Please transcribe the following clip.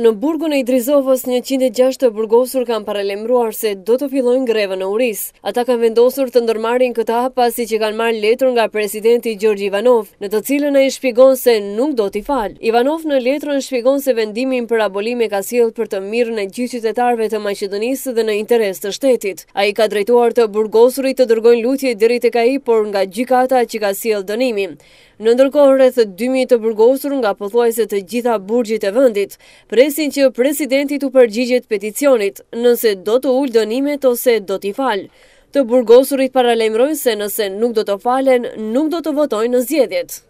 Në burgun e Idrizovës, 106 të burgosur kanë paralemruar se do të fillojnë greve në Uris. Ata kanë vendosur të ndërmarin këta pasi që kanë marrë letrën nga presidenti Gjorgj Ivanov, në të cilën e shpigon se nuk do t'i falë. Ivanov në letrën shpigon se vendimin për abolime ka sjellë për të mirë në gjyqytetarve të Maqedonisë dhe në interes të shtetit. A i ka drejtuar të burgosurit të dërgojnë lutje dheri të ka i, por nga gjykata që ka sjellë dënimi. Në ndërkohë rreth 2000 të burgosur nga pothuajse të gjitha burgjit e vendit, kujdesin që presidenti të përgjigjet peticionit, nëse do të ullë dënimet ose do t'i falë. Të burgosurit paralemrojnë se nëse nuk do të falen, nuk do të votojnë në zjedjet.